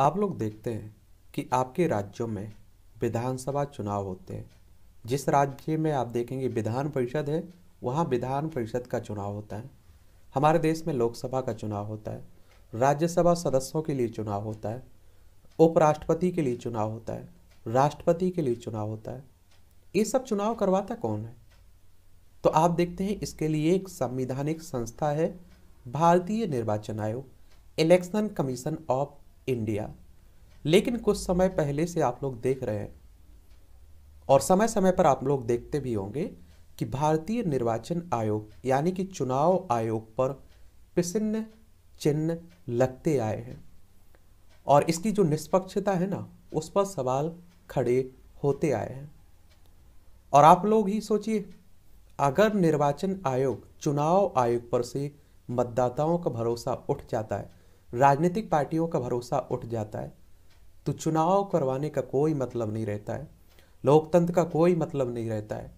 आप लोग देखते हैं कि आपके राज्यों में विधानसभा चुनाव होते हैं जिस राज्य में आप देखेंगे विधान परिषद है वहाँ विधान परिषद का चुनाव होता है हमारे देश में लोकसभा का चुनाव होता है राज्यसभा सदस्यों के लिए चुनाव होता है उपराष्ट्रपति के लिए चुनाव होता है राष्ट्रपति के लिए चुनाव होता है ये सब चुनाव करवाता कौन है तो आप देखते हैं इसके लिए एक संविधानिक संस्था है भारतीय निर्वाचन आयोग इलेक्शन कमीशन ऑफ इंडिया लेकिन कुछ समय पहले से आप लोग देख रहे हैं और समय समय पर आप लोग देखते भी होंगे कि भारतीय निर्वाचन आयोग यानी कि चुनाव आयोग पर प्रसिन्न चिन्ह लगते आए हैं और इसकी जो निष्पक्षता है ना उस पर सवाल खड़े होते आए हैं और आप लोग ही सोचिए अगर निर्वाचन आयोग चुनाव आयोग पर से मतदाताओं का भरोसा उठ जाता है राजनीतिक पार्टियों का भरोसा उठ जाता है तो चुनाव करवाने का कोई मतलब नहीं रहता है लोकतंत्र का कोई मतलब नहीं रहता है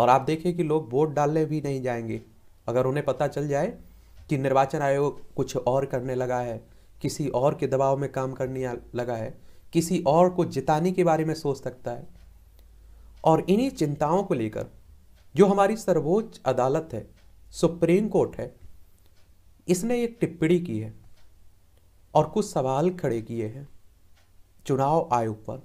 और आप देखें कि लोग वोट डालने भी नहीं जाएंगे अगर उन्हें पता चल जाए कि निर्वाचन आयोग कुछ और करने लगा है किसी और के दबाव में काम करने लगा है किसी और को जिताने के बारे में सोच सकता है और इन्हीं चिंताओं को लेकर जो हमारी सर्वोच्च अदालत है सुप्रीम कोर्ट है इसने एक टिप्पणी की है और कुछ सवाल खड़े किए हैं चुनाव आयोग पर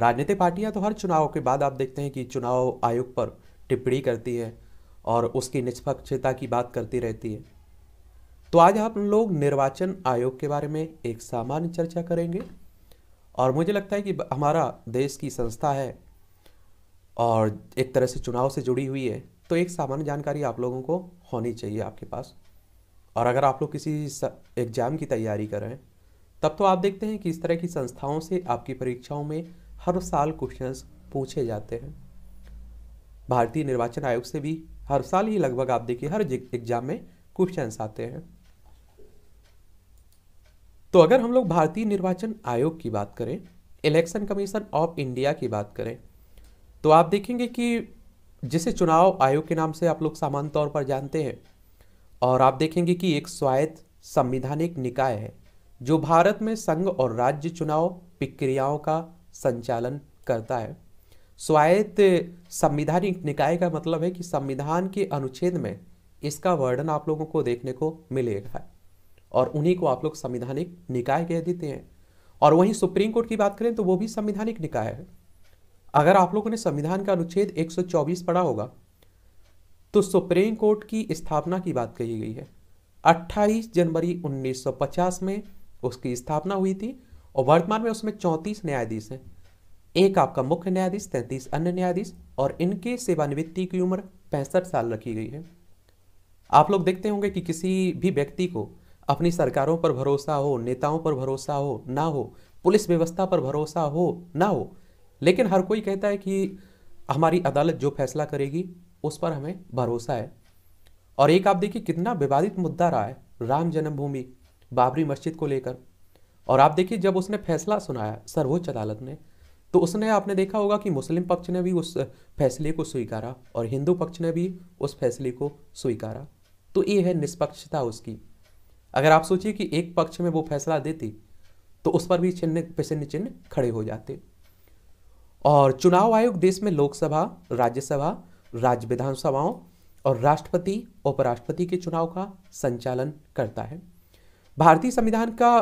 राजनीतिक पार्टियां तो हर चुनाव के बाद आप देखते हैं कि चुनाव आयोग पर टिप्पणी करती है और उसकी निष्पक्षता की बात करती रहती है तो आज आप लोग निर्वाचन आयोग के बारे में एक सामान्य चर्चा करेंगे और मुझे लगता है कि हमारा देश की संस्था है और एक तरह से चुनाव से जुड़ी हुई है तो एक सामान्य जानकारी आप लोगों को होनी चाहिए आपके पास और अगर आप लोग किसी एग्ज़ाम की तैयारी कर रहे हैं तब तो आप देखते हैं कि इस तरह की संस्थाओं से आपकी परीक्षाओं में हर साल क्वेश्चंस पूछे जाते हैं भारतीय निर्वाचन आयोग से भी हर साल ही लगभग आप देखिए हर एग्जाम में क्वेश्चंस आते हैं तो अगर हम लोग भारतीय निर्वाचन आयोग की बात करें इलेक्शन कमीशन ऑफ इंडिया की बात करें तो आप देखेंगे कि जिसे चुनाव आयोग के नाम से आप लोग सामान्य तौर पर जानते हैं और आप देखेंगे कि एक स्वायत्त संविधानिक निकाय है जो भारत में संघ और राज्य चुनाव प्रक्रियाओं का संचालन करता है स्वायत्त संविधानिक निकाय का मतलब है कि संविधान के अनुच्छेद में इसका वर्णन आप लोगों को देखने को मिलेगा और उन्हीं को आप लोग संविधानिक निकाय कह देते हैं और वहीं सुप्रीम कोर्ट की बात करें तो वो भी संविधानिक निकाय है अगर आप लोगों ने संविधान का अनुच्छेद 124 पढ़ा होगा तो सुप्रीम कोर्ट की स्थापना की बात कही गई है 28 जनवरी 1950 में उसकी स्थापना हुई थी और वर्तमान में उसमें 34 न्यायाधीश हैं एक आपका मुख्य न्यायाधीश तैंतीस अन्य न्यायाधीश और इनके सेवानिवृत्ति की उम्र पैंसठ साल रखी गई है आप लोग देखते होंगे कि किसी भी व्यक्ति को अपनी सरकारों पर भरोसा हो नेताओं पर भरोसा हो ना हो पुलिस व्यवस्था पर भरोसा हो ना हो लेकिन हर कोई कहता है कि हमारी अदालत जो फैसला करेगी उस पर हमें भरोसा है और एक आप देखिए कितना विवादित मुद्दा रहा है राम जन्मभूमि बाबरी मस्जिद को लेकर और आप देखिए जब उसने फैसला सुनाया सर्वोच्च अदालत ने तो उसने आपने देखा होगा कि मुस्लिम पक्ष ने भी उस फैसले को स्वीकारा और हिंदू पक्ष ने भी उस फैसले को स्वीकारा तो ये है निष्पक्षता उसकी अगर आप सोचिए कि एक पक्ष में वो फैसला देती तो उस पर भी चिन्ह प्रसिन्न चिन्ह खड़े हो जाते और चुनाव आयोग देश में लोकसभा राज्यसभा राज्य विधानसभाओं और राष्ट्रपति उपराष्ट्रपति के चुनाव का संचालन करता है भारतीय संविधान का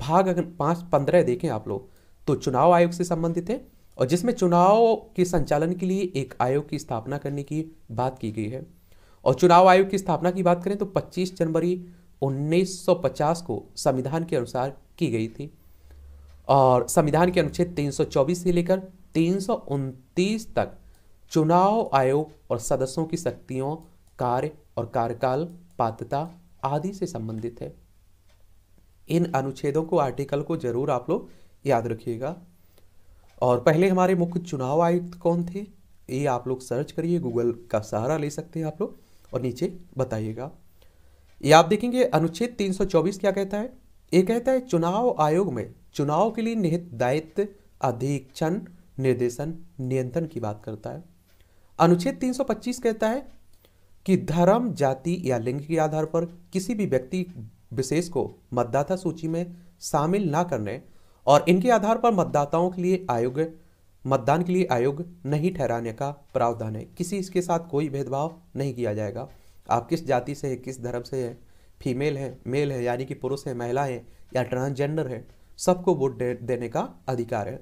भाग अगर पाँच पंद्रह देखें आप लोग तो चुनाव आयोग से संबंधित है और जिसमें चुनाव के संचालन के लिए एक आयोग की स्थापना करने की बात की गई है और चुनाव आयोग की स्थापना की बात करें तो 25 जनवरी 1950 को संविधान के अनुसार की गई थी और संविधान के अनुच्छेद 324 से लेकर तीन तक चुनाव आयोग और सदस्यों की शक्तियों कार्य और कार्यकाल पात्रता आदि से संबंधित है इन अनुच्छेदों को आर्टिकल को जरूर आप लोग याद रखिएगा और पहले हमारे मुख्य चुनाव आयुक्त कौन थे ये आप लोग सर्च करिए गूगल का सहारा ले सकते हैं आप लोग और नीचे बताइएगा ये आप देखेंगे अनुच्छेद 324 क्या कहता है ये कहता है चुनाव आयोग में चुनाव के लिए निहित दायित्व अधीक्षण निर्देशन नियंत्रण की बात करता है अनुच्छेद 325 कहता है कि धर्म जाति या लिंग के आधार पर किसी भी व्यक्ति विशेष को मतदाता सूची में शामिल ना करने और इनके आधार पर मतदाताओं के लिए आयोग मतदान के लिए आयोग नहीं ठहराने का प्रावधान है किसी इसके साथ कोई भेदभाव नहीं किया जाएगा आप किस जाति से हैं किस धर्म से हैं फीमेल है मेल है यानी कि पुरुष है महिला है या ट्रांसजेंडर है सबको वोट देने का अधिकार है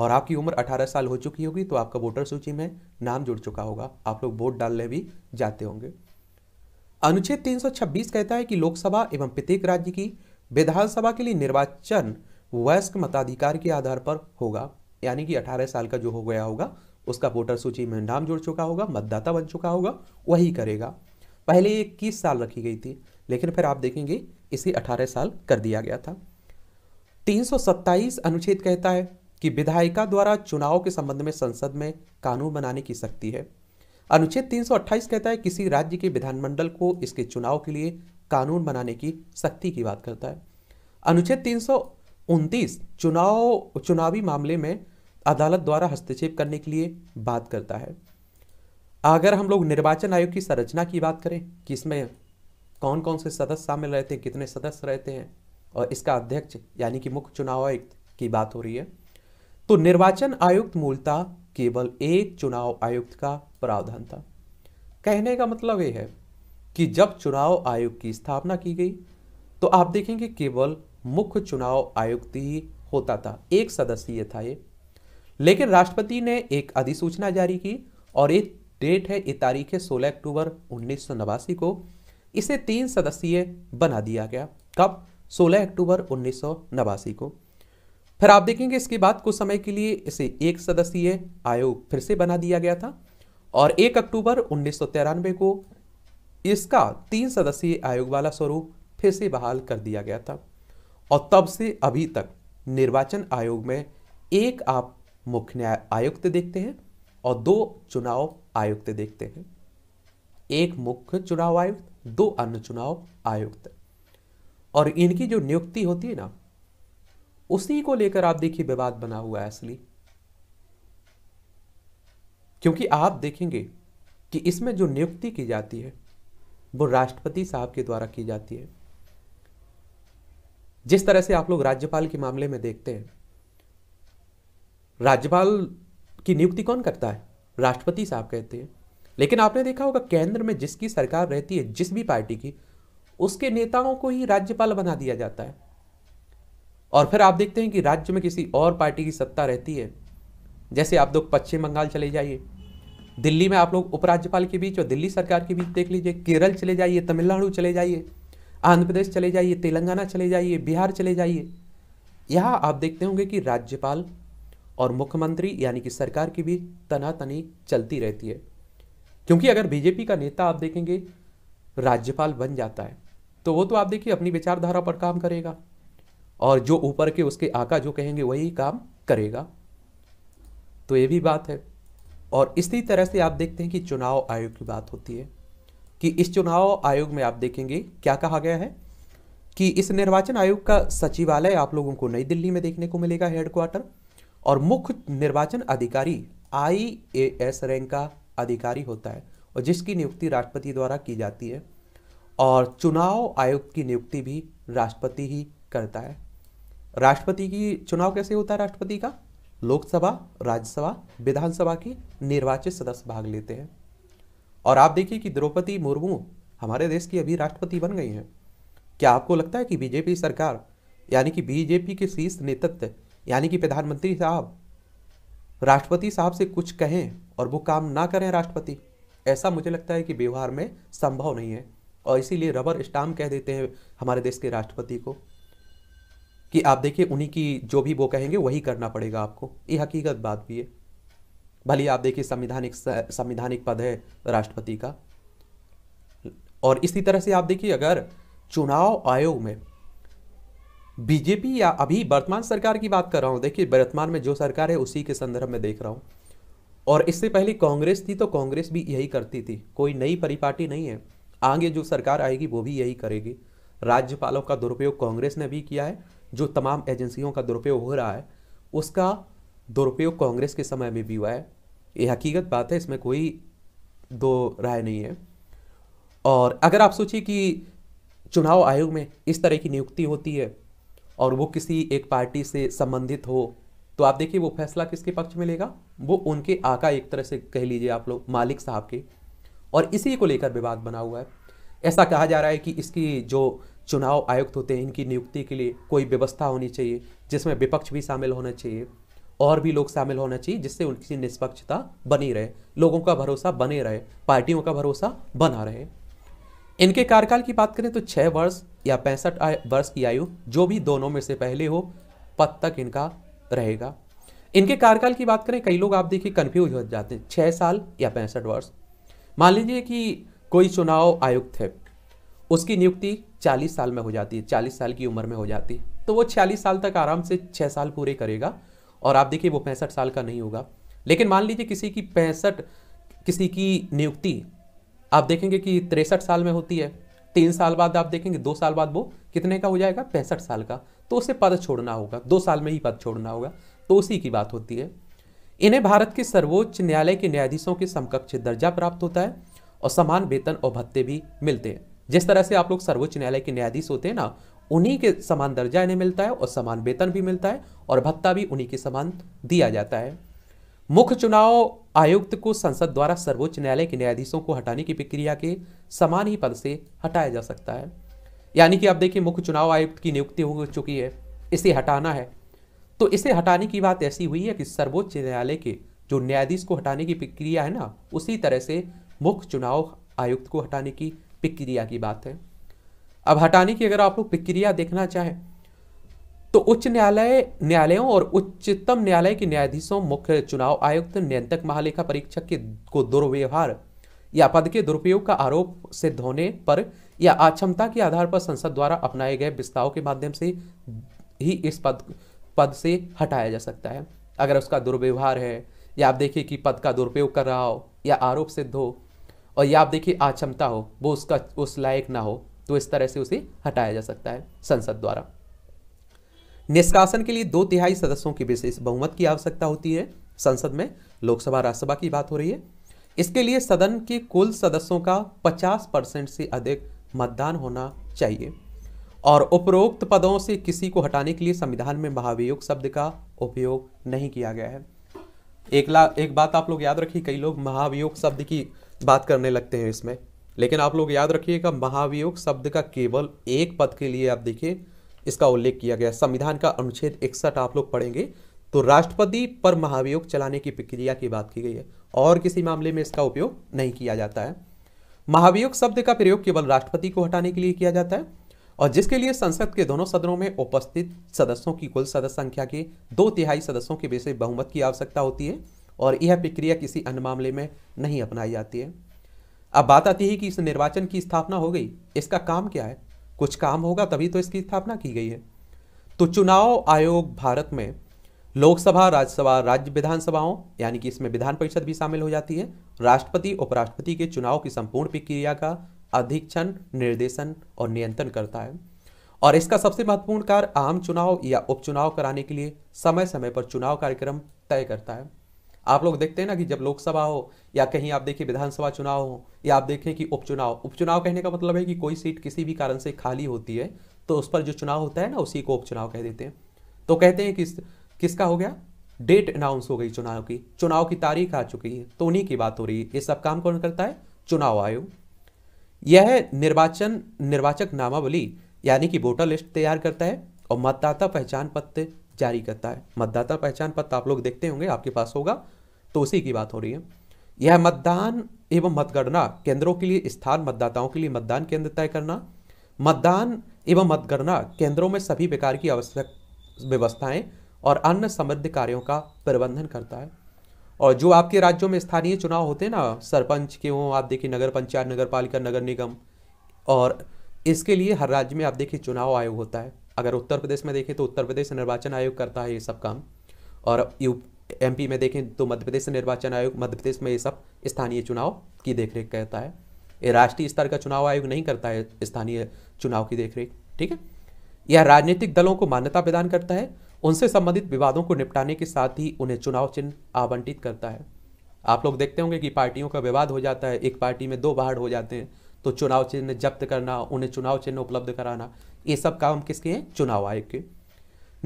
और आपकी उम्र 18 साल हो चुकी होगी तो आपका वोटर सूची में नाम जुड़ चुका होगा आप लोग वोट डालने भी जाते होंगे अनुच्छेद 326 कहता है कि लोकसभा एवं प्रत्येक राज्य की विधानसभा के लिए निर्वाचन वयस्क मताधिकार के आधार पर होगा यानी कि 18 साल का जो हो गया होगा उसका वोटर सूची में नाम जुड़ चुका होगा मतदाता बन चुका होगा वही करेगा पहले ये इक्कीस साल रखी गई थी लेकिन फिर आप देखेंगे इसे 18 साल कर दिया गया था 327 अनुच्छेद कहता है कि विधायिका द्वारा चुनाव के संबंध में संसद में कानून बनाने की शक्ति है अनुच्छेद 328 कहता है किसी राज्य के विधानमंडल को इसके चुनाव के लिए कानून बनाने की शक्ति की बात करता है अनुच्छेद तीन चुनाव चुनावी मामले में अदालत द्वारा हस्तक्षेप करने के लिए बात करता है अगर हम लोग निर्वाचन आयोग की संरचना की बात करें कि इसमें कौन कौन से सदस्य शामिल रहते हैं कितने सदस्य रहते हैं और इसका अध्यक्ष यानी कि मुख्य चुनाव आयुक्त की बात हो रही है तो निर्वाचन आयुक्त मूलता केवल एक चुनाव आयुक्त का प्रावधान था कहने का मतलब यह है कि जब चुनाव आयोग की स्थापना की गई तो आप देखेंगे केवल मुख्य चुनाव आयुक्त ही होता था एक सदस्यीय था ये लेकिन राष्ट्रपति ने एक अधिसूचना जारी की और एक डेट है ये तारीख है सोलह अक्टूबर उन्नीस को इसे तीन सदस्यीय बना दिया गया कब सोलह अक्टूबर उन्नीस को फिर आप देखेंगे इसके बाद कुछ समय के लिए इसे एक सदस्यीय आयोग फिर से बना दिया गया था और 1 अक्टूबर उन्नीस को इसका तीन सदस्यीय आयोग वाला स्वरूप फिर से बहाल कर दिया गया था और तब से अभी तक निर्वाचन आयोग में एक आप मुख्य न्याय आयुक्त देखते हैं और दो चुनाव आयुक्त देखते हैं एक मुख्य चुनाव आयुक्त दो अन्य चुनाव आयुक्त और इनकी जो नियुक्ति होती है ना उसी को लेकर आप देखिए विवाद बना हुआ है असली क्योंकि आप देखेंगे कि इसमें जो नियुक्ति की जाती है वो राष्ट्रपति साहब के द्वारा की जाती है जिस तरह से आप लोग राज्यपाल के मामले में देखते हैं राज्यपाल की नियुक्ति कौन करता है राष्ट्रपति साहब कहते हैं लेकिन आपने देखा होगा केंद्र में जिसकी सरकार रहती है जिस भी पार्टी की उसके नेताओं को ही राज्यपाल बना दिया जाता है और फिर आप देखते हैं कि राज्य में किसी और पार्टी की सत्ता रहती है जैसे आप लोग पश्चिम बंगाल चले जाइए दिल्ली में आप लोग उपराज्यपाल के बीच और दिल्ली सरकार के बीच देख लीजिए केरल चले जाइए तमिलनाडु चले जाइए आंध्र प्रदेश चले जाइए तेलंगाना चले जाइए बिहार चले जाइए यहाँ आप देखते होंगे कि राज्यपाल और मुख्यमंत्री यानी कि सरकार के बीच तनातनी चलती रहती है क्योंकि अगर बीजेपी का नेता आप देखेंगे राज्यपाल बन जाता है तो वो तो आप देखिए अपनी विचारधारा पर काम करेगा और जो ऊपर के उसके आका जो कहेंगे वही काम करेगा तो ये भी बात है और इसी तरह से आप देखते हैं कि चुनाव आयोग की बात होती है कि इस चुनाव आयोग में आप देखेंगे क्या कहा गया है कि इस निर्वाचन आयोग का सचिवालय आप लोगों को नई दिल्ली में देखने को मिलेगा हेडक्वार्टर और मुख्य निर्वाचन अधिकारी आई ए एस रैंक का अधिकारी होता है और जिसकी नियुक्ति राष्ट्रपति द्वारा की जाती है और चुनाव आयोग की नियुक्ति भी राष्ट्रपति ही करता है राष्ट्रपति की चुनाव कैसे होता है राष्ट्रपति का लोकसभा राज्यसभा विधानसभा की निर्वाचित सदस्य भाग लेते हैं और आप देखिए कि द्रौपदी मुर्मू हमारे देश की अभी राष्ट्रपति बन गई हैं क्या आपको लगता है कि बीजेपी सरकार यानी कि बीजेपी के शीर्ष नेतृत्व यानी कि प्रधानमंत्री साहब राष्ट्रपति साहब से कुछ कहें और वो काम ना करें राष्ट्रपति ऐसा मुझे लगता है कि व्यवहार में संभव नहीं है और इसीलिए रबर स्टाम्प कह देते हैं हमारे देश के राष्ट्रपति को कि आप देखिए उन्हीं की जो भी वो कहेंगे वही करना पड़ेगा आपको ये हकीकत बात भी है भले आप देखिए संविधानिक संविधानिक पद है राष्ट्रपति का और इसी तरह से आप देखिए अगर चुनाव आयोग में बीजेपी या अभी वर्तमान सरकार की बात कर रहा हूँ देखिए वर्तमान में जो सरकार है उसी के संदर्भ में देख रहा हूँ और इससे पहले कांग्रेस थी तो कांग्रेस भी यही करती थी कोई नई परिपाटी नहीं है आगे जो सरकार आएगी वो भी यही करेगी राज्यपालों का दुरुपयोग कांग्रेस ने भी किया है जो तमाम एजेंसियों का दुरुपयोग हो रहा है उसका दुरुपयोग कांग्रेस के समय में भी हुआ है ये हकीकत बात है इसमें कोई दो राय नहीं है और अगर आप सोचिए कि चुनाव आयोग में इस तरह की नियुक्ति होती है और वो किसी एक पार्टी से संबंधित हो तो आप देखिए वो फैसला किसके पक्ष में लेगा वो उनके आका एक तरह से कह लीजिए आप लोग मालिक साहब के और इसी को लेकर विवाद बना हुआ है ऐसा कहा जा रहा है कि इसकी जो चुनाव आयुक्त होते हैं इनकी नियुक्ति के लिए कोई व्यवस्था होनी चाहिए जिसमें विपक्ष भी शामिल होना चाहिए और भी लोग शामिल होना चाहिए जिससे उनकी निष्पक्षता बनी रहे लोगों का भरोसा बने रहे पार्टियों का भरोसा बना रहे इनके कार्यकाल की बात करें तो छः वर्ष या पैंसठ वर्ष की आयु जो भी दोनों में से पहले हो पद तक इनका रहेगा इनके कार्यकाल की बात करें कई लोग आप देखिए कन्फ्यूज हो जाते हैं छः साल या पैंसठ वर्ष मान लीजिए कि कोई चुनाव आयुक्त है उसकी नियुक्ति 40 साल में हो जाती है 40 साल की उम्र में हो जाती है तो वो छियालीस साल तक आराम से छः साल पूरे करेगा और आप देखिए वो पैंसठ साल का नहीं होगा लेकिन मान लीजिए किसी की पैंसठ किसी की नियुक्ति आप देखेंगे कि तिरसठ साल में होती है तीन साल बाद आप देखेंगे दो साल बाद वो कितने का हो जाएगा पैंसठ साल का तो उसे पद छोड़ना होगा दो साल में ही पद छोड़ना होगा तो उसी की बात होती है इन्हें भारत के सर्वोच्च न्यायालय के न्यायाधीशों के समकक्ष दर्जा प्राप्त होता है और समान वेतन और भत्ते भी मिलते हैं जिस तरह से आप लोग सर्वोच्च न्यायालय के न्यायाधीश होते हैं ना उन्हीं के समान दर्जा इन्हें मिलता है और समान वेतन भी मिलता है और भत्ता भी उन्हीं के समान दिया जाता है मुख्य चुनाव आयुक्त को संसद द्वारा सर्वोच्च न्यायालय के न्यायाधीशों को हटाने की प्रक्रिया के समान ही पद से हटाया जा सकता है यानी कि आप देखिए मुख्य चुनाव आयुक्त की नियुक्ति हो चुकी है इसे हटाना है तो इसे हटाने की बात ऐसी हुई है कि सर्वोच्च न्यायालय के जो न्यायाधीश को हटाने की प्रक्रिया है ना उसी तरह से मुख्य चुनाव आयुक्त को हटाने की पिक्रिया की बात है अब हटाने की अगर आप लोग पिक्रिया देखना चाहें तो उच्च न्यायालय न्यायालयों और उच्चतम न्यायालय के न्यायाधीशों मुख्य चुनाव आयुक्त नियंत्रक महालेखा परीक्षक के को दुर्व्यवहार या पद के दुरुपयोग का आरोप सिद्ध होने पर या अक्षमता के आधार पर संसद द्वारा अपनाए गए विस्ताव के माध्यम से ही इस पद पद से हटाया जा सकता है अगर उसका दुर्व्यवहार है या आप देखिए कि पद का दुरुपयोग कर रहा हो या आरोप सिद्ध हो और या आप देखिए आचमता हो वो उसका उस लायक ना हो तो इस तरह से उसे हटाया जा सकता है संसद द्वारा निष्कासन के लिए दो तिहाई सदस्यों की विशेष बहुमत की आवश्यकता होती है संसद में लोकसभा राज्यसभा की बात हो रही है इसके लिए सदन के कुल सदस्यों का 50 परसेंट से अधिक मतदान होना चाहिए और उपरोक्त पदों से किसी को हटाने के लिए संविधान में महाभियोग शब्द का उपयोग नहीं किया गया है एक ला एक बात आप लोग याद रखिए कई लोग महाभियोग शब्द की बात करने लगते हैं इसमें लेकिन आप लोग याद रखिएगा महाभियोग शब्द का केवल एक पद के लिए आप देखिए इसका उल्लेख किया गया संविधान का अनुच्छेद इकसठ आप लोग पढ़ेंगे तो राष्ट्रपति पर महाभियोग चलाने की प्रक्रिया की बात की गई है और किसी मामले में इसका उपयोग नहीं किया जाता है महाभियोग शब्द का प्रयोग केवल राष्ट्रपति को हटाने के लिए किया जाता है और जिसके लिए संसद के दोनों सदनों में उपस्थित सदस्यों की कुल सदस्य संख्या के दो तिहाई सदस्यों के विषय बहुमत की आवश्यकता होती है और यह प्रक्रिया किसी अन्य मामले में नहीं अपनाई जाती है अब बात आती है कि इस निर्वाचन की स्थापना हो गई इसका काम क्या है कुछ काम होगा तभी तो इसकी स्थापना की गई है तो चुनाव आयोग भारत में लोकसभा राज्यसभा राज्य विधानसभाओं यानी कि इसमें विधान परिषद भी शामिल हो जाती है राष्ट्रपति उपराष्ट्रपति के चुनाव की संपूर्ण प्रक्रिया का अधीक्षण निर्देशन और नियंत्रण करता है और इसका सबसे महत्वपूर्ण कार्य आम चुनाव या उपचुनाव कराने के लिए समय समय पर चुनाव कार्यक्रम तय करता है आप लोग देखते हैं ना कि जब लोकसभा हो या कहीं आप देखिए विधानसभा चुनाव हो या आप देखें कि उपचुनाव उपचुनाव कहने का मतलब है कि कोई सीट किसी भी कारण से खाली होती है तो उस पर जो चुनाव होता है ना उसी को उपचुनाव कह देते हैं तो कहते हैं किस किसका हो गया डेट अनाउंस हो गई चुनाव की चुनाव की तारीख आ चुकी है तो उन्हीं की बात हो रही है ये सब काम कौन करता है चुनाव आयोग यह निर्वाचन निर्वाचक नामावली यानी कि वोटर लिस्ट तैयार करता है और मतदाता पहचान पत्र जारी करता है मतदाता पहचान पत्र आप लोग देखते होंगे आपके पास होगा तो उसी की बात हो रही है यह मतदान एवं मतगणना केंद्रों के लिए स्थान मतदाताओं के लिए मतदान केंद्र तय करना मतदान एवं मतगणना केंद्रों में सभी प्रकार की आवश्यक व्यवस्थाएं और अन्य समृद्ध कार्यों का प्रबंधन करता है और जो आपके राज्यों में स्थानीय चुनाव होते हैं ना सरपंच के हों आप देखिए नगर पंचायत नगर पालिका नगर निगम और इसके लिए हर राज्य में आप देखिए चुनाव आयोग होता है अगर उत्तर प्रदेश में देखें तो उत्तर प्रदेश निर्वाचन आयोग करता है ये सब काम और यू एम में देखें तो मध्य प्रदेश निर्वाचन आयोग मध्य प्रदेश में ये सब स्थानीय चुनाव की देखरेख करता है ये राष्ट्रीय स्तर का चुनाव आयोग नहीं करता है स्थानीय चुनाव की देखरेख ठीक है यह राजनीतिक दलों को मान्यता प्रदान करता है उनसे संबंधित विवादों को निपटाने के साथ ही उन्हें चुनाव चिन्ह आवंटित करता है आप लोग देखते होंगे कि पार्टियों का विवाद हो जाता है एक पार्टी में दो बाढ़ हो जाते हैं तो चुनाव चिन्ह जब्त करना उन्हें चुनाव चिन्ह उपलब्ध कराना ये सब काम किसके हैं चुनाव आयोग के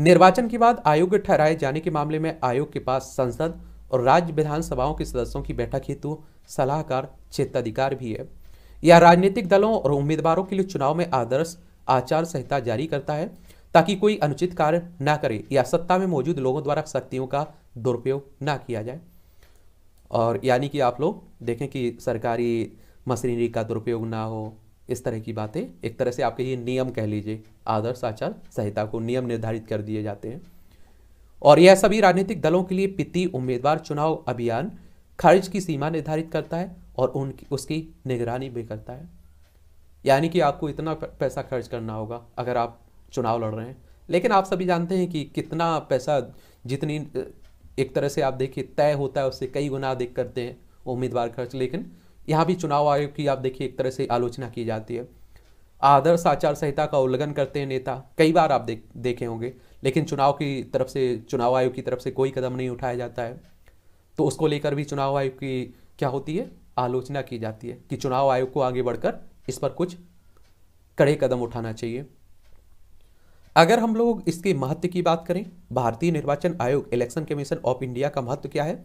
निर्वाचन के बाद आयोग ठहराए जाने के मामले में आयोग के पास संसद और राज्य विधानसभाओं के सदस्यों की बैठक हेतु सलाहकार क्षेत्राधिकार भी है यह राजनीतिक दलों और उम्मीदवारों के लिए चुनाव में आदर्श आचार संहिता जारी करता है ताकि कोई अनुचित कार्य ना करे या सत्ता में मौजूद लोगों द्वारा शक्तियों का दुरुपयोग ना किया जाए और यानी कि आप लोग देखें कि सरकारी मशीनरी का दुरुपयोग ना हो इस तरह की बातें एक तरह से आपके ये नियम कह लीजिए आदर्श आचार संहिता को नियम निर्धारित कर दिए जाते हैं और यह सभी राजनीतिक दलों के लिए पिति उम्मीदवार चुनाव अभियान खर्च की सीमा निर्धारित करता है और उनकी उसकी निगरानी भी करता है यानी कि आपको इतना पैसा खर्च करना होगा अगर आप चुनाव लड़ रहे हैं लेकिन आप सभी जानते हैं कि कितना पैसा जितनी एक तरह से आप देखिए तय होता है उससे कई गुना अधिक करते हैं उम्मीदवार खर्च लेकिन यहाँ भी चुनाव आयोग की आप देखिए एक तरह से आलोचना की जाती है आदर्श आचार संहिता का उल्लंघन करते हैं नेता कई बार आप देख देखे होंगे लेकिन चुनाव की तरफ से चुनाव आयोग की तरफ से कोई कदम नहीं उठाया जाता है तो उसको लेकर भी चुनाव आयोग की क्या होती है आलोचना की जाती है कि चुनाव आयोग को आगे बढ़कर इस पर कुछ कड़े कदम उठाना चाहिए अगर हम लोग इसके महत्व की बात करें भारतीय निर्वाचन आयोग इलेक्शन कमीशन ऑफ इंडिया का महत्व क्या है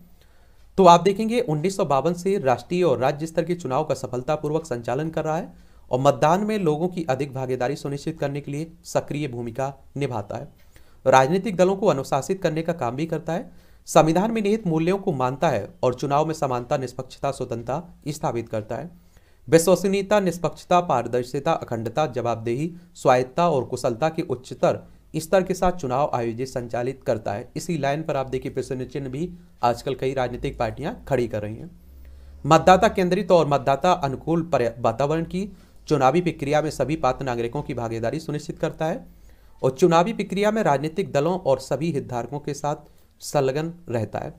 तो आप देखेंगे उन्नीस से राष्ट्रीय और राज्य स्तर के चुनाव का सफलतापूर्वक संचालन कर रहा है और मतदान में लोगों की अधिक भागीदारी सुनिश्चित करने के लिए सक्रिय भूमिका निभाता है राजनीतिक दलों को अनुशासित करने का काम भी करता है संविधान में निहित मूल्यों को मानता है और चुनाव में समानता निष्पक्षता स्वतंत्रता स्थापित करता है विश्वसनीयता निष्पक्षता पारदर्शिता अखंडता जवाबदेही स्वायत्ता और कुशलता के उच्चतर स्तर के साथ चुनाव आयोजित संचालित करता है इसी लाइन पर आप देखिए प्रश्न चिन्ह भी आजकल कई राजनीतिक पार्टियां खड़ी कर रही हैं मतदाता केंद्रित और मतदाता अनुकूल वातावरण की चुनावी प्रक्रिया में सभी पात्र नागरिकों की भागीदारी सुनिश्चित करता है और चुनावी प्रक्रिया में राजनीतिक दलों और सभी हितधारकों के साथ संलग्न रहता है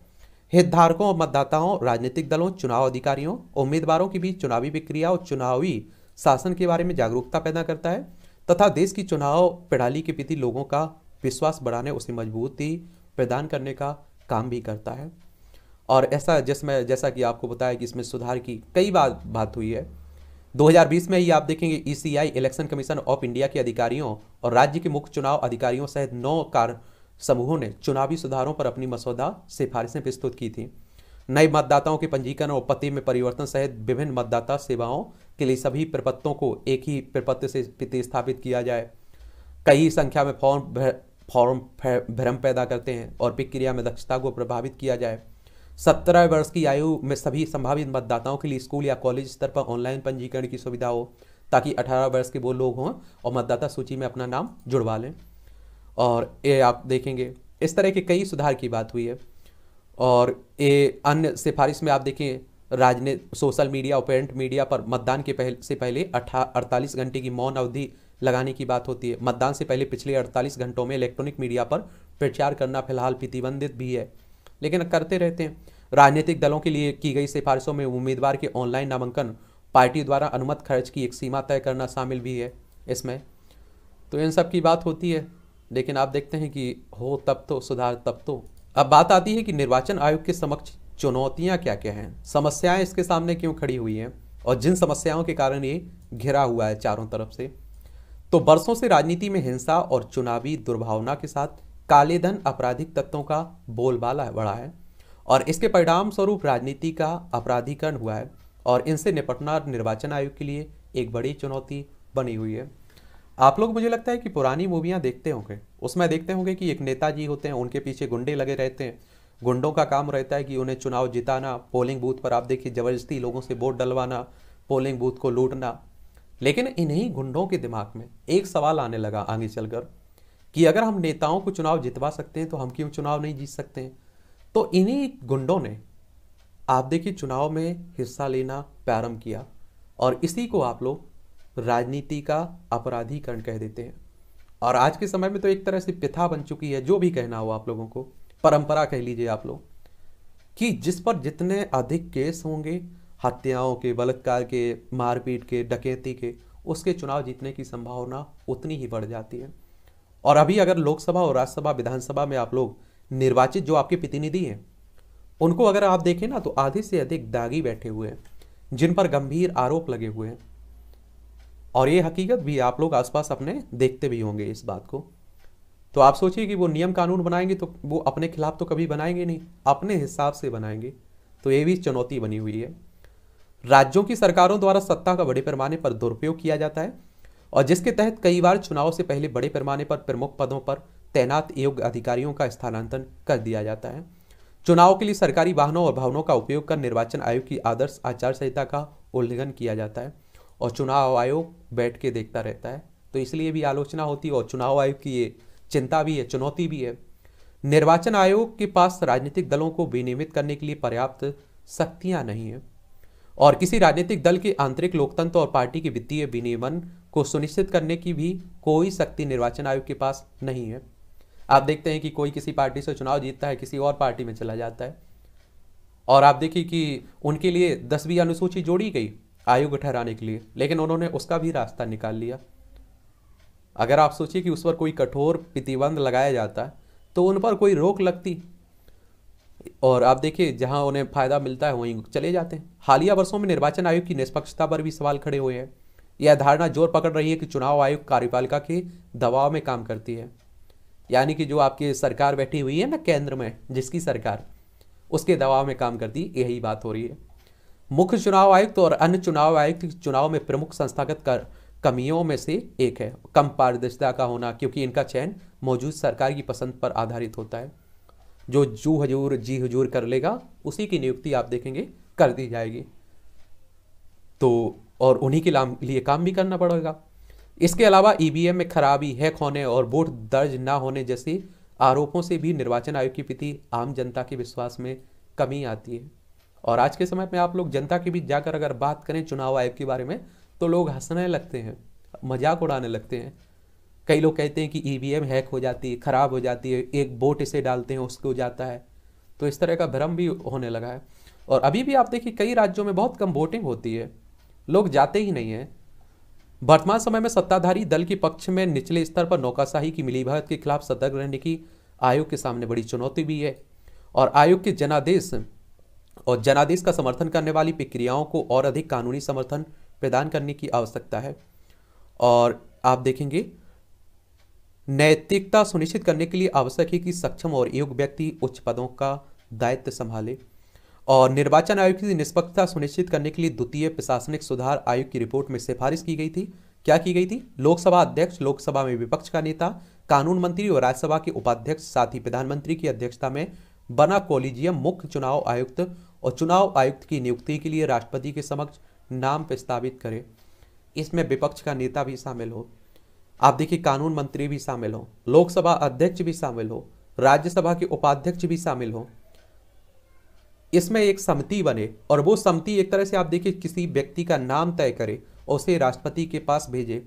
हितधारकों और मतदाताओं राजनीतिक दलों चुनाव अधिकारियों उम्मीदवारों के बीच चुनावी प्रक्रिया और चुनावी शासन के बारे में जागरूकता पैदा करता है तथा देश की चुनाव प्रणाली के प्रति लोगों का विश्वास बढ़ाने उसे मजबूती प्रदान करने का काम भी करता है और ऐसा जिसमें जैसा कि आपको बताया कि इसमें सुधार की कई बार बात हुई है 2020 में ही आप देखेंगे ECI election commission of India के अधिकारियों और राज्य के मुख्य चुनाव अधिकारियों सहित नौ कार्य समूहों ने चुनावी सुधारों पर अपनी मसौदा सिफारिशें प्रस्तुत की थी नए मतदाताओं के पंजीकरण और पति में परिवर्तन सहित विभिन्न मतदाता सेवाओं के लिए सभी प्रपत्तों को एक ही प्रपत्र से प्रतिस्थापित किया जाए कई संख्या में फॉर्म फॉर्म भ्रम पैदा करते हैं और प्रक्रिया में दक्षता को प्रभावित किया जाए सत्रह वर्ष की आयु में सभी संभावित मतदाताओं के लिए स्कूल या कॉलेज स्तर पर ऑनलाइन पंजीकरण की सुविधा हो ताकि अठारह वर्ष के वो लोग हों और मतदाता सूची में अपना नाम जुड़वा लें और ये आप देखेंगे इस तरह के कई सुधार की बात हुई है और ये अन्य सिफारिश में आप देखें राजने सोशल मीडिया और पेरेंट मीडिया पर मतदान के पहले से पहले अठा अड़तालीस घंटे की मौन अवधि लगाने की बात होती है मतदान से पहले पिछले 48 घंटों में इलेक्ट्रॉनिक मीडिया पर प्रचार करना फिलहाल प्रतिबंधित भी है लेकिन करते रहते हैं राजनीतिक दलों के लिए की गई सिफारिशों में उम्मीदवार के ऑनलाइन नामांकन पार्टी द्वारा अनुमत खर्च की एक सीमा तय करना शामिल भी है इसमें तो इन सब की बात होती है लेकिन आप देखते हैं कि हो तब तो सुधार तब तो अब बात आती है कि निर्वाचन आयोग के समक्ष चुनौतियां क्या क्या हैं समस्याएं इसके सामने क्यों खड़ी हुई हैं और जिन समस्याओं के कारण ये घिरा हुआ है चारों तरफ से तो बरसों से राजनीति में हिंसा और चुनावी दुर्भावना के साथ काले धन आपराधिक तत्वों का बोलबाला बढ़ा है और इसके परिणाम स्वरूप राजनीति का अपराधीकरण हुआ है और इनसे निपटना निर्वाचन आयोग के लिए एक बड़ी चुनौती बनी हुई है आप लोग मुझे लगता है कि पुरानी मूवियाँ देखते होंगे उसमें देखते होंगे कि एक नेताजी होते हैं उनके पीछे गुंडे लगे रहते हैं गुंडों का काम रहता है कि उन्हें चुनाव जिताना पोलिंग बूथ पर आप देखिए जबरदस्ती लोगों से वोट डलवाना पोलिंग बूथ को लूटना लेकिन इन्हीं गुंडों के दिमाग में एक सवाल आने लगा आगे चलकर कि अगर हम नेताओं को चुनाव जितवा सकते हैं तो हम क्यों चुनाव नहीं जीत सकते हैं तो इन्हीं गुंडों ने आप देखिए चुनाव में हिस्सा लेना प्रारंभ किया और इसी को आप लोग राजनीति का अपराधीकरण कह देते हैं और आज के समय में तो एक तरह से प्रथा बन चुकी है जो भी कहना हो आप लोगों को परंपरा कह लीजिए आप लोग कि जिस पर जितने अधिक केस होंगे हत्याओं के बलात्कार के मारपीट के डकैती के उसके चुनाव जीतने की संभावना उतनी ही बढ़ जाती है और अभी अगर लोकसभा और राज्यसभा विधानसभा में आप लोग निर्वाचित जो आपके प्रतिनिधि हैं उनको अगर आप देखें ना तो आधे से अधिक दागी बैठे हुए हैं जिन पर गंभीर आरोप लगे हुए हैं और ये हकीकत भी आप लोग आसपास अपने देखते भी होंगे इस बात को तो आप सोचिए कि वो नियम कानून बनाएंगे तो वो अपने खिलाफ तो कभी बनाएंगे नहीं अपने हिसाब से बनाएंगे तो ये भी चुनौती बनी हुई है राज्यों की सरकारों द्वारा सत्ता का बड़े पैमाने पर दुरुपयोग किया जाता है और जिसके तहत कई बार चुनाव से पहले बड़े पैमाने पर प्रमुख पदों पर तैनात योग्य अधिकारियों का स्थानांतरण कर दिया जाता है चुनाव के लिए सरकारी वाहनों और भवनों का उपयोग कर निर्वाचन आयोग की आदर्श आचार संहिता का उल्लंघन किया जाता है और चुनाव आयोग बैठ के देखता रहता है तो इसलिए भी आलोचना होती है और चुनाव आयोग की ये चिंता भी है चुनौती भी है निर्वाचन आयोग के पास राजनीतिक दलों को विनियमित करने के लिए पर्याप्त शक्तियां नहीं है और किसी राजनीतिक दल के आंतरिक लोकतंत्र और पार्टी के वित्तीय विनियमन को सुनिश्चित करने की भी कोई शक्ति निर्वाचन आयोग के पास नहीं है आप देखते हैं कि कोई किसी पार्टी से चुनाव जीतता है किसी और पार्टी में चला जाता है और आप देखिए कि उनके लिए दसवीं अनुसूची जोड़ी गई आयुग ठहराने के लिए लेकिन उन्होंने उसका भी रास्ता निकाल लिया अगर आप सोचिए कि उस पर कोई कठोर प्रतिबंध लगाया जाता है तो उन पर कोई रोक लगती और आप देखिए जहां उन्हें फ़ायदा मिलता है वहीं चले जाते हैं हालिया वर्षों में निर्वाचन आयोग की निष्पक्षता पर भी सवाल खड़े हुए हैं यह धारणा जोर पकड़ रही है कि चुनाव आयोग कार्यपालिका के दबाव में काम करती है यानी कि जो आपकी सरकार बैठी हुई है ना केंद्र में जिसकी सरकार उसके दबाव में काम करती यही बात हो रही है मुख्य चुनाव आयुक्त और अन्य चुनाव आयुक्त चुनाव में प्रमुख संस्थागत कर कमियों में से एक है कम पारदर्शिता का होना क्योंकि इनका चयन मौजूद सरकार की पसंद पर आधारित होता है जो जू हजूर जी हजूर कर लेगा उसी की नियुक्ति आप देखेंगे कर दी जाएगी तो और उन्हीं के लिए काम भी करना पड़ेगा इसके अलावा ईवीएम में खराबी हैक होने और वोट दर्ज ना होने जैसे आरोपों से भी निर्वाचन आयोग की प्रति आम जनता के विश्वास में कमी आती है और आज के समय में आप लोग जनता के बीच जाकर अगर बात करें चुनाव आयोग के बारे में तो लोग हंसने लगते हैं मजाक उड़ाने लगते हैं कई लोग कहते हैं कि ई e हैक हो जाती है ख़राब हो जाती है एक बोट इसे डालते हैं उसको जाता है तो इस तरह का भ्रम भी होने लगा है और अभी भी आप देखिए कई राज्यों में बहुत कम वोटिंग होती है लोग जाते ही नहीं हैं वर्तमान समय में सत्ताधारी दल के पक्ष में निचले स्तर पर नौकाशाही की मिलीभगत के खिलाफ सतर्क रहने की आयोग के सामने बड़ी चुनौती भी है और आयोग के जनादेश और जनादेश का समर्थन करने वाली प्रक्रियाओं को और अधिक कानूनी समर्थन प्रदान करने की आवश्यकता है और आप देखेंगे नैतिकता सुनिश्चित करने के लिए आवश्यक है कि सक्षम और योग्य व्यक्ति उच्च पदों का दायित्व संभाले और निर्वाचन आयोग की निष्पक्षता सुनिश्चित करने के लिए द्वितीय प्रशासनिक सुधार आयोग की रिपोर्ट में सिफारिश की गई थी क्या की गई थी लोकसभा अध्यक्ष लोकसभा में विपक्ष का नेता कानून मंत्री और राज्यसभा के उपाध्यक्ष साथ ही प्रधानमंत्री की अध्यक्षता में बना कोलिजियम मुख्य चुनाव आयुक्त और चुनाव आयुक्त की नियुक्ति के लिए राष्ट्रपति के समक्ष नाम प्रस्तावित करे इसमें विपक्ष का नेता भी शामिल हो आप देखिए कानून मंत्री भी शामिल हो लोकसभा अध्यक्ष भी शामिल हो राज्यसभा के उपाध्यक्ष भी शामिल हो इसमें एक समिति बने और वो समिति एक तरह से आप देखिए किसी व्यक्ति का नाम तय करे और उसे राष्ट्रपति के पास भेजे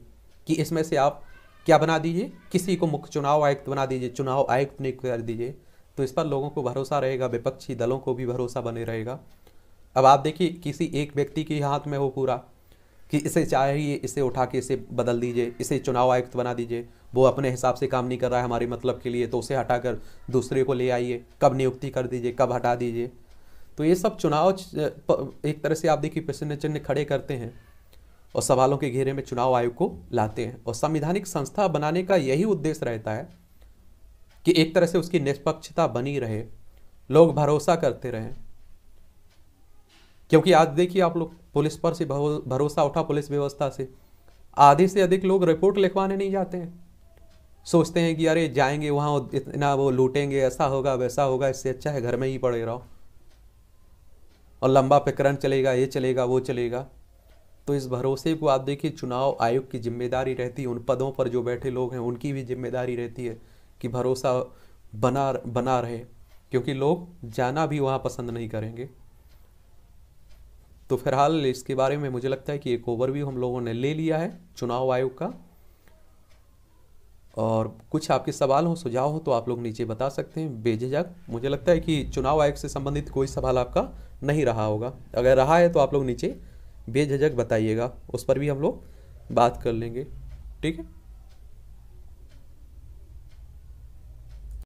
कि इसमें से आप क्या बना दीजिए किसी को मुख्य चुनाव आयुक्त बना दीजिए चुनाव आयुक्त नियुक्त कर दीजिए तो इस पर लोगों को भरोसा रहेगा विपक्षी दलों को भी भरोसा बने रहेगा अब आप देखिए किसी एक व्यक्ति के हाथ में हो पूरा कि इसे चाहिए इसे उठा के इसे बदल दीजिए इसे चुनाव आयुक्त बना दीजिए वो अपने हिसाब से काम नहीं कर रहा है हमारे मतलब के लिए तो उसे हटाकर दूसरे को ले आइए कब नियुक्ति कर दीजिए कब हटा दीजिए तो ये सब चुनाव एक तरह से आप देखिए प्रसन्न चिन्ह खड़े करते हैं और सवालों के घेरे में चुनाव आयोग को लाते हैं और संवैधानिक संस्था बनाने का यही उद्देश्य रहता है कि एक तरह से उसकी निष्पक्षता बनी रहे लोग भरोसा करते रहे क्योंकि आज देखिए आप लोग पुलिस पर से भरोसा उठा पुलिस व्यवस्था से आधे से अधिक लोग रिपोर्ट लिखवाने नहीं जाते हैं सोचते हैं कि अरे जाएंगे वहाँ इतना वो लूटेंगे ऐसा होगा वैसा होगा इससे अच्छा है घर में ही पड़े रहो और लंबा प्रकरण चलेगा ये चलेगा वो चलेगा तो इस भरोसे को आप देखिए चुनाव आयोग की जिम्मेदारी रहती है उन पदों पर जो बैठे लोग हैं उनकी भी जिम्मेदारी रहती है कि भरोसा बना बना रहे क्योंकि लोग जाना भी वहाँ पसंद नहीं करेंगे तो फिलहाल इसके बारे में मुझे लगता है कि एक ओवरव्यू हम लोगों ने ले लिया है चुनाव आयोग का और कुछ आपके सवाल हो सुझाव हो तो आप लोग नीचे बता सकते हैं बेझिझक मुझे लगता है कि चुनाव आयोग से संबंधित कोई सवाल आपका नहीं रहा होगा अगर रहा है तो आप लोग नीचे बेझिझक बताइएगा उस पर भी हम लोग बात कर लेंगे ठीक है